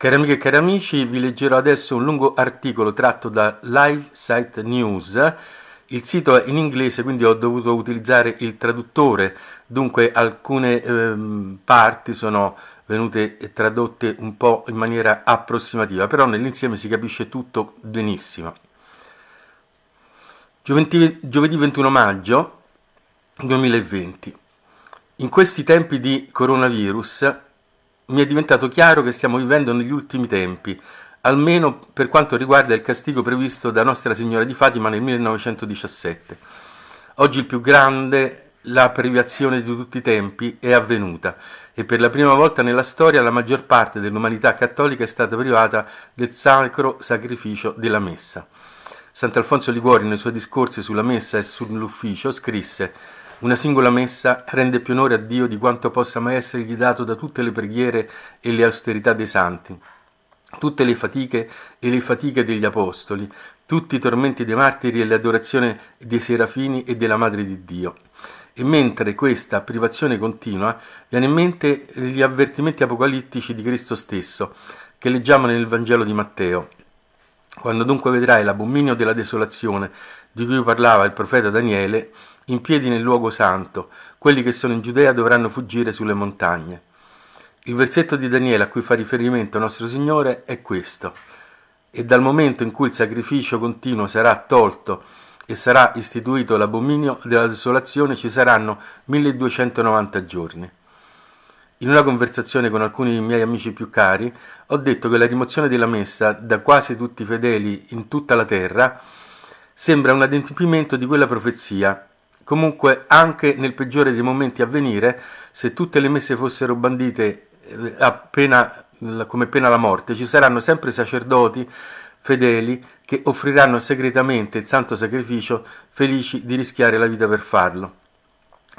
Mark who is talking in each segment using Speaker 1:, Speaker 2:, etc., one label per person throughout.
Speaker 1: Cari amiche e cari amici, vi leggerò adesso un lungo articolo tratto da LiveSite News. Il sito è in inglese, quindi ho dovuto utilizzare il traduttore, dunque alcune ehm, parti sono venute tradotte un po' in maniera approssimativa, però nell'insieme si capisce tutto benissimo. Giovedì, giovedì 21 maggio 2020. In questi tempi di coronavirus mi è diventato chiaro che stiamo vivendo negli ultimi tempi, almeno per quanto riguarda il castigo previsto da Nostra Signora di Fatima nel 1917. Oggi il più grande, la privazione di tutti i tempi, è avvenuta e per la prima volta nella storia la maggior parte dell'umanità cattolica è stata privata del sacro sacrificio della Messa. Sant'Alfonso Liguori nei suoi discorsi sulla Messa e sull'ufficio scrisse una singola messa rende più onore a Dio di quanto possa mai essergli dato da tutte le preghiere e le austerità dei santi, tutte le fatiche e le fatiche degli apostoli, tutti i tormenti dei martiri e l'adorazione dei serafini e della Madre di Dio. E mentre questa privazione continua, viene in mente gli avvertimenti apocalittici di Cristo stesso, che leggiamo nel Vangelo di Matteo. Quando dunque vedrai l'abominio della desolazione di cui parlava il profeta Daniele, in piedi nel luogo santo, quelli che sono in Giudea dovranno fuggire sulle montagne. Il versetto di Daniele a cui fa riferimento nostro Signore è questo. E dal momento in cui il sacrificio continuo sarà tolto e sarà istituito l'abominio della desolazione ci saranno 1290 giorni. In una conversazione con alcuni miei amici più cari ho detto che la rimozione della messa da quasi tutti i fedeli in tutta la terra sembra un adempimento di quella profezia Comunque, anche nel peggiore dei momenti a venire, se tutte le messe fossero bandite eh, appena, come pena la morte, ci saranno sempre sacerdoti fedeli che offriranno segretamente il santo sacrificio, felici di rischiare la vita per farlo.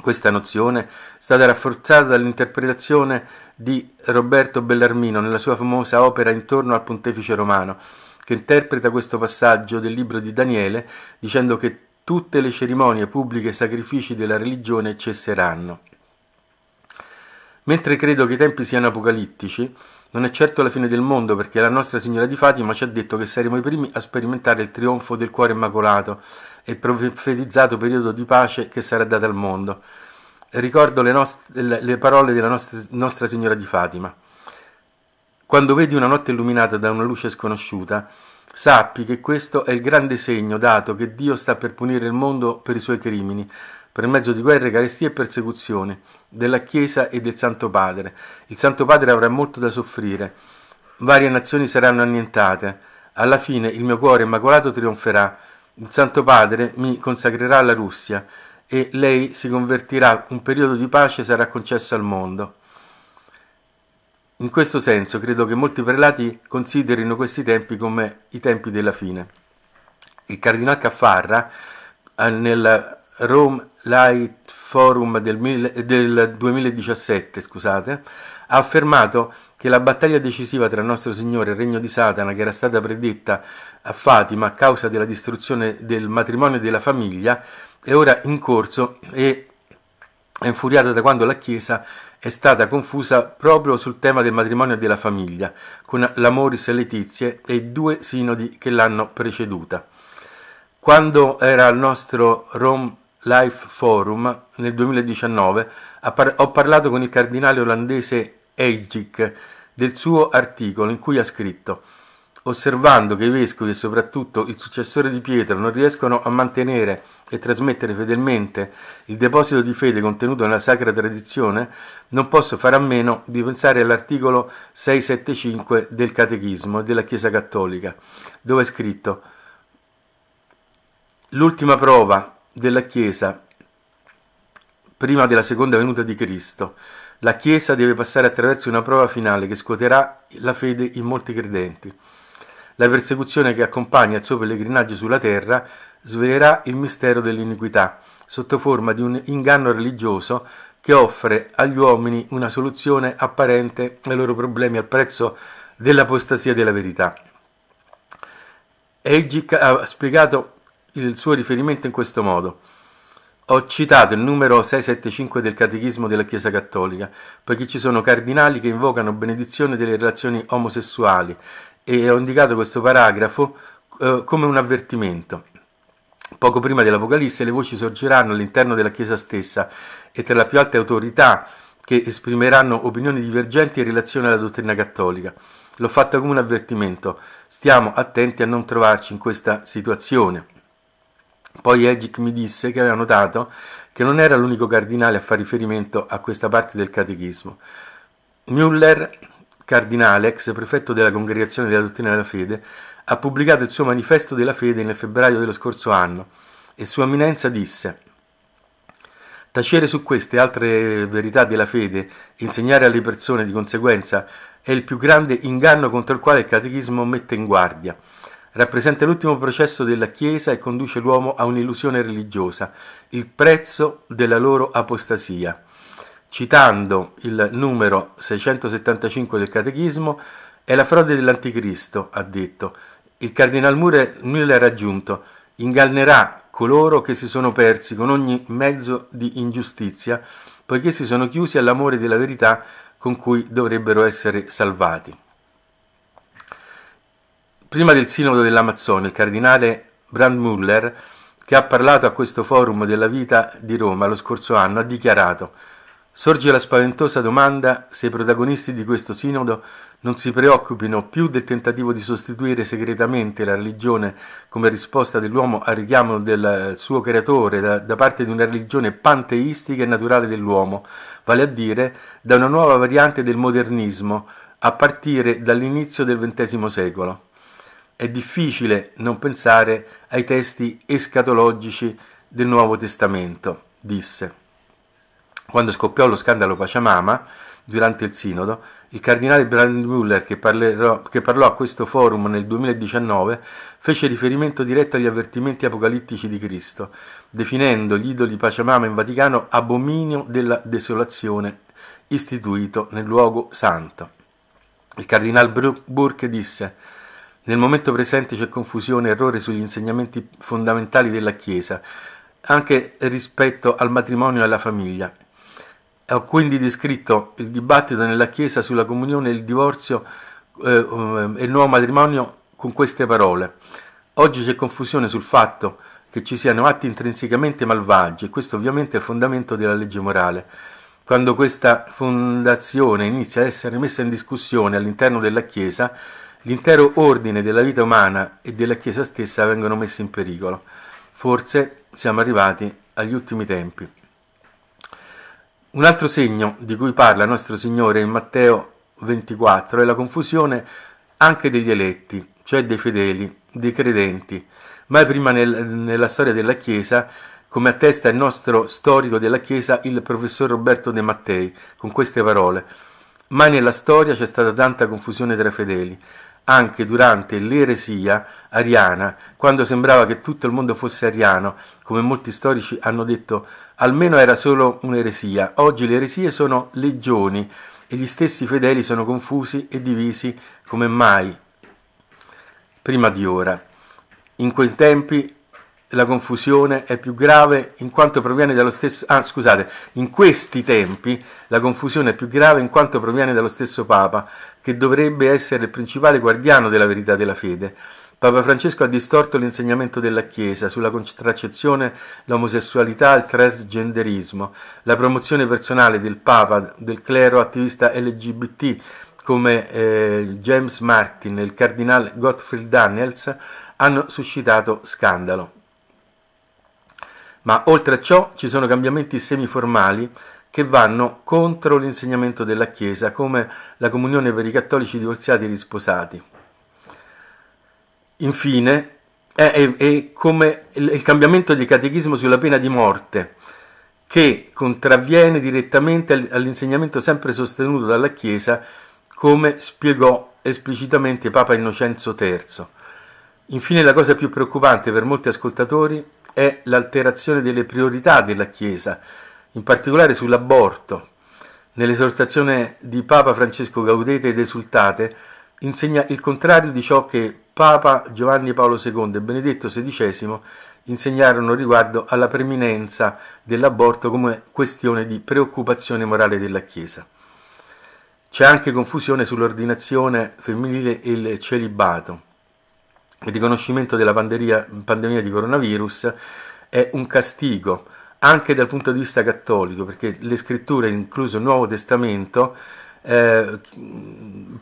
Speaker 1: Questa nozione è stata rafforzata dall'interpretazione di Roberto Bellarmino nella sua famosa opera Intorno al pontefice romano, che interpreta questo passaggio del libro di Daniele dicendo che tutte le cerimonie pubbliche e sacrifici della religione cesseranno. Mentre credo che i tempi siano apocalittici, non è certo la fine del mondo perché la nostra Signora di Fatima ci ha detto che saremo i primi a sperimentare il trionfo del cuore immacolato e il profetizzato periodo di pace che sarà data al mondo. Ricordo le, nostre, le parole della nostra, nostra Signora di Fatima. Quando vedi una notte illuminata da una luce sconosciuta, Sappi che questo è il grande segno dato che Dio sta per punire il mondo per i suoi crimini, per mezzo di guerre, carestie e persecuzioni, della Chiesa e del Santo Padre. Il Santo Padre avrà molto da soffrire, varie nazioni saranno annientate, alla fine il mio cuore immacolato trionferà, il Santo Padre mi consacrerà alla Russia e lei si convertirà, un periodo di pace sarà concesso al mondo. In questo senso credo che molti prelati considerino questi tempi come i tempi della fine. Il cardinal Caffarra, eh, nel Rome Light Forum del, 2017, scusate, ha affermato che la battaglia decisiva tra Nostro Signore e il regno di Satana, che era stata predetta a Fatima a causa della distruzione del matrimonio e della famiglia, è ora in corso e è infuriata da quando la Chiesa è stata confusa proprio sul tema del matrimonio e della famiglia, con l'Amoris Letizie e i due sinodi che l'hanno preceduta. Quando era al nostro Rome Life Forum nel 2019 ho parlato con il cardinale olandese Eijic del suo articolo in cui ha scritto osservando che i vescovi e soprattutto il successore di Pietro non riescono a mantenere e trasmettere fedelmente il deposito di fede contenuto nella sacra tradizione, non posso fare a meno di pensare all'articolo 675 del Catechismo della Chiesa Cattolica, dove è scritto L'ultima prova della Chiesa prima della seconda venuta di Cristo. La Chiesa deve passare attraverso una prova finale che scuoterà la fede in molti credenti. La persecuzione che accompagna il suo pellegrinaggio sulla terra svelerà il mistero dell'iniquità, sotto forma di un inganno religioso che offre agli uomini una soluzione apparente ai loro problemi al prezzo dell'apostasia della verità. Egic ha spiegato il suo riferimento in questo modo. Ho citato il numero 675 del Catechismo della Chiesa Cattolica, perché ci sono cardinali che invocano benedizione delle relazioni omosessuali e ho indicato questo paragrafo eh, come un avvertimento. Poco prima dell'Apocalisse le voci sorgeranno all'interno della Chiesa stessa e tra le più alte autorità che esprimeranno opinioni divergenti in relazione alla dottrina cattolica. L'ho fatta come un avvertimento, stiamo attenti a non trovarci in questa situazione. Poi Egic mi disse che aveva notato che non era l'unico cardinale a fare riferimento a questa parte del catechismo. Müller, cardinale, ex prefetto della Congregazione della Dottrina della Fede, ha pubblicato il suo manifesto della fede nel febbraio dello scorso anno e Sua Eminenza disse Tacere su queste altre verità della fede e insegnare alle persone di conseguenza è il più grande inganno contro il quale il catechismo mette in guardia rappresenta l'ultimo processo della Chiesa e conduce l'uomo a un'illusione religiosa, il prezzo della loro apostasia. Citando il numero 675 del Catechismo, è la frode dell'Anticristo, ha detto. Il Cardinal nulla ha raggiunto, ingannerà coloro che si sono persi con ogni mezzo di ingiustizia, poiché si sono chiusi all'amore della verità con cui dovrebbero essere salvati. Prima del Sinodo dell'Amazzonia, il cardinale Brand Muller, che ha parlato a questo forum della vita di Roma lo scorso anno, ha dichiarato Sorge la spaventosa domanda se i protagonisti di questo sinodo non si preoccupino più del tentativo di sostituire segretamente la religione come risposta dell'uomo al richiamo del suo creatore da, da, parte di una religione panteistica e naturale dell'uomo, vale a dire da una nuova variante del modernismo a partire dall'inizio del XX secolo è difficile non pensare ai testi escatologici del Nuovo Testamento, disse. Quando scoppiò lo scandalo Pachamama, durante il sinodo, il cardinale Brandmüller, che, che parlò a questo forum nel 2019, fece riferimento diretto agli avvertimenti apocalittici di Cristo, definendo gli idoli Pachamama in Vaticano abominio della desolazione istituito nel luogo santo. Il cardinale Burke disse nel momento presente c'è confusione e errore sugli insegnamenti fondamentali della Chiesa, anche rispetto al matrimonio e alla famiglia. Ho quindi descritto il dibattito nella Chiesa sulla comunione, e il divorzio eh, um, e il nuovo matrimonio con queste parole. Oggi c'è confusione sul fatto che ci siano atti intrinsecamente malvagi e questo ovviamente è il fondamento della legge morale. Quando questa fondazione inizia a essere messa in discussione all'interno della Chiesa, l'intero ordine della vita umana e della Chiesa stessa vengono messi in pericolo. Forse siamo arrivati agli ultimi tempi. Un altro segno di cui parla nostro Signore in Matteo 24 è la confusione anche degli eletti, cioè dei fedeli, dei credenti. Mai prima nel, nella storia della Chiesa, come attesta il nostro storico della Chiesa, il professor Roberto De Mattei, con queste parole. Mai nella storia c'è stata tanta confusione tra i fedeli anche durante l'eresia ariana, quando sembrava che tutto il mondo fosse ariano, come molti storici hanno detto, almeno era solo un'eresia. Oggi le eresie sono legioni e gli stessi fedeli sono confusi e divisi come mai prima di ora. In quei tempi la confusione è più grave in quanto proviene dallo stesso ah, scusate, in questi tempi la confusione è più grave in quanto proviene dallo stesso Papa che dovrebbe essere il principale guardiano della verità della fede. Papa Francesco ha distorto l'insegnamento della Chiesa sulla contraccezione, l'omosessualità e il transgenderismo, la promozione personale del Papa, del clero attivista LGBT come eh, James Martin e il cardinale Gottfried Daniels hanno suscitato scandalo. Ma oltre a ciò ci sono cambiamenti semiformali che vanno contro l'insegnamento della Chiesa, come la comunione per i cattolici divorziati e risposati. Infine, è, è come il cambiamento di catechismo sulla pena di morte, che contravviene direttamente all'insegnamento sempre sostenuto dalla Chiesa, come spiegò esplicitamente Papa Innocenzo III. Infine la cosa più preoccupante per molti ascoltatori è l'alterazione delle priorità della Chiesa, in particolare sull'aborto. Nell'esortazione di Papa Francesco Gaudete ed esultate insegna il contrario di ciò che Papa Giovanni Paolo II e Benedetto XVI insegnarono riguardo alla preminenza dell'aborto come questione di preoccupazione morale della Chiesa. C'è anche confusione sull'ordinazione femminile e il celibato. Il riconoscimento della pandemia, di coronavirus è un castigo anche dal punto di vista cattolico, perché le scritture, incluso il Nuovo Testamento, eh,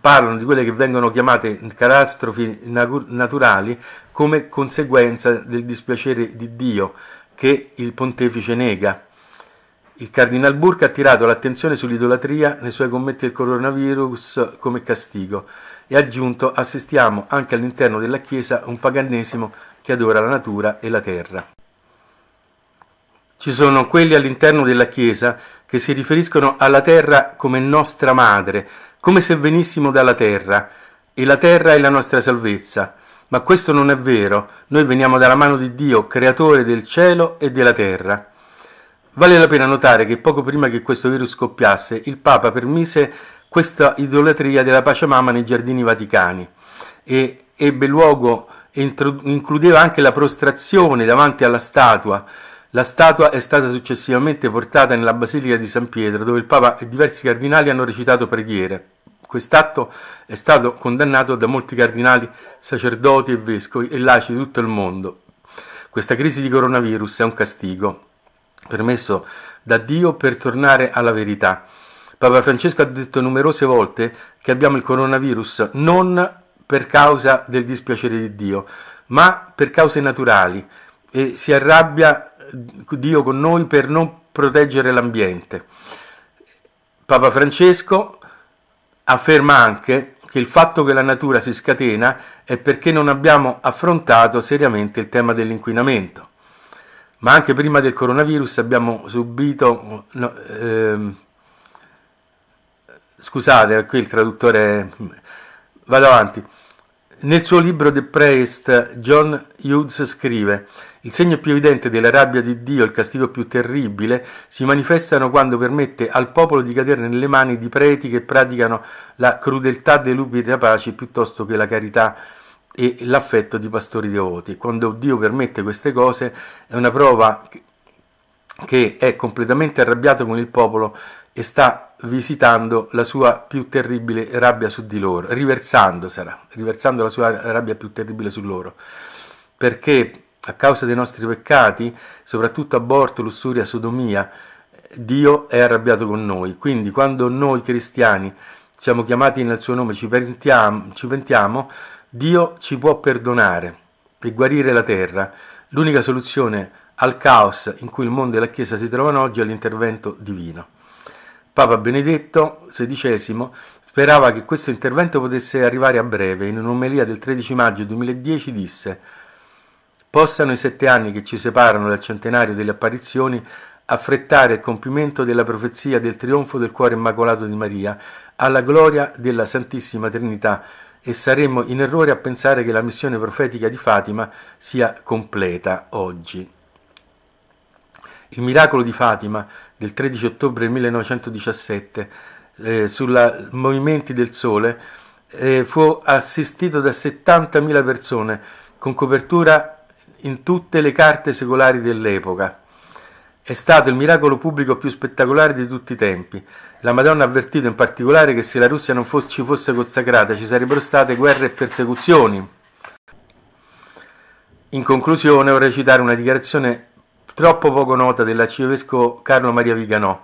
Speaker 1: parlano di quelle che vengono chiamate catastrofi naturali come conseguenza del dispiacere di Dio che il pontefice nega. Il Cardinal Burke ha tirato l'attenzione sull'idolatria nei suoi commetti del coronavirus come castigo e ha aggiunto assistiamo anche all'interno della Chiesa un paganesimo che adora la natura e la terra. Ci sono quelli all'interno della Chiesa che si riferiscono alla terra come nostra madre, come se venissimo dalla terra, e la terra è la nostra salvezza. Ma questo non è vero, noi veniamo dalla mano di Dio, creatore del cielo e della terra. Vale la pena notare che poco prima che questo virus scoppiasse, il Papa permise questa idolatria della Pachamama nei giardini vaticani e ebbe luogo e includeva anche la prostrazione davanti alla statua la statua è stata successivamente portata nella Basilica di San Pietro, dove il Papa e diversi cardinali hanno recitato preghiere. Quest'atto è stato condannato da molti cardinali, sacerdoti e vescovi e laici di tutto il mondo. Questa crisi di coronavirus è un castigo, permesso da Dio per tornare alla verità. Papa Francesco ha detto numerose volte che abbiamo il coronavirus non per causa del dispiacere di Dio, ma per cause naturali e si arrabbia Dio con noi per non proteggere l'ambiente. Papa Francesco afferma anche che il fatto che la natura si scatena è perché non abbiamo affrontato seriamente il tema dell'inquinamento. Ma anche prima del coronavirus abbiamo subito... No, ehm, scusate, qui il traduttore... Vado avanti. Nel suo libro The Priest, John Hughes scrive il segno più evidente della rabbia di Dio, il castigo più terribile, si manifestano quando permette al popolo di cadere nelle mani di preti che praticano la crudeltà dei lupi rapaci piuttosto che la carità e l'affetto di pastori devoti. Quando Dio permette queste cose è una prova che è completamente arrabbiato con il popolo e sta visitando la sua più terribile rabbia su di loro, riversandosela, riversando la sua rabbia più terribile su loro. Perché a causa dei nostri peccati, soprattutto aborto, lussuria, sodomia, Dio è arrabbiato con noi. Quindi quando noi cristiani siamo chiamati nel suo nome, ci pentiamo, ci pentiamo Dio ci può perdonare e guarire la terra. L'unica soluzione al caos in cui il mondo e la Chiesa si trovano oggi è l'intervento divino. Papa Benedetto XVI sperava che questo intervento potesse arrivare a breve. In un'omelia del 13 maggio 2010 disse possano i sette anni che ci separano dal centenario delle apparizioni affrettare il compimento della profezia del trionfo del cuore immacolato di Maria alla gloria della Santissima Trinità e saremmo in errore a pensare che la missione profetica di Fatima sia completa oggi. Il miracolo di Fatima del 13 ottobre 1917 eh, sulla movimenti del sole eh, fu assistito da 70.000 persone con copertura in tutte le carte secolari dell'epoca. È stato il miracolo pubblico più spettacolare di tutti i tempi. La Madonna ha avvertito in particolare che se la Russia non fosse, ci fosse consacrata ci sarebbero state guerre e persecuzioni. In conclusione vorrei citare una dichiarazione troppo poco nota dell'arcivescovo Carlo Maria Viganò,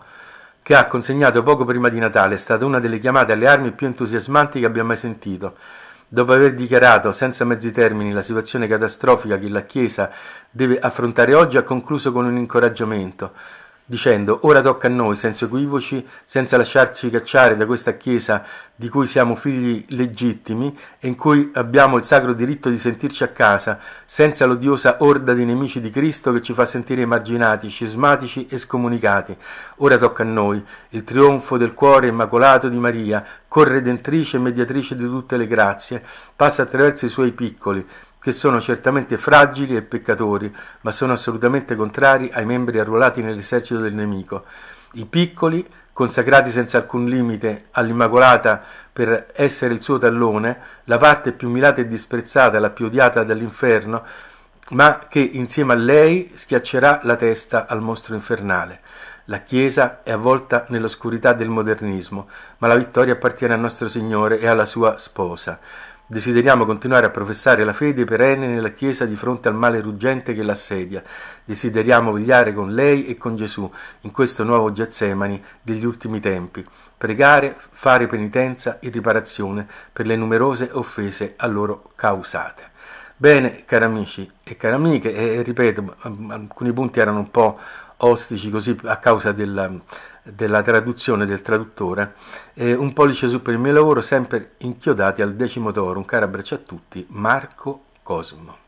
Speaker 1: che ha consegnato poco prima di Natale, è stata una delle chiamate alle armi più entusiasmanti che abbia mai sentito. Dopo aver dichiarato senza mezzi termini la situazione catastrofica che la Chiesa deve affrontare oggi, ha concluso con un incoraggiamento dicendo ora tocca a noi, senza equivoci, senza lasciarci cacciare da questa Chiesa di cui siamo figli legittimi e in cui abbiamo il sacro diritto di sentirci a casa, senza l'odiosa orda di nemici di Cristo che ci fa sentire emarginati, scismatici e scomunicati. Ora tocca a noi il trionfo del cuore immacolato di Maria, corredentrice e mediatrice di tutte le grazie, passa attraverso i suoi piccoli, che sono certamente fragili e peccatori, ma sono assolutamente contrari ai membri arruolati nell'esercito del nemico. I piccoli, consacrati senza alcun limite all'Immacolata per essere il suo tallone, la parte più mirata e disprezzata, la più odiata dall'inferno, ma che insieme a lei schiaccerà la testa al mostro infernale. La Chiesa è avvolta nell'oscurità del modernismo, ma la vittoria appartiene a nostro Signore e alla sua sposa. Desideriamo continuare a professare la fede perenne nella Chiesa di fronte al male ruggente che l'assedia. Desideriamo vegliare con lei e con Gesù in questo nuovo Getsemani degli ultimi tempi. Pregare, fare penitenza e riparazione per le numerose offese a loro causate. Bene, cari amici e cari amiche, e ripeto, alcuni punti erano un po' ostici così a causa della, della traduzione del traduttore, eh, un pollice su per il mio lavoro sempre inchiodati al decimo d'oro, un caro abbraccio a tutti, Marco Cosmo.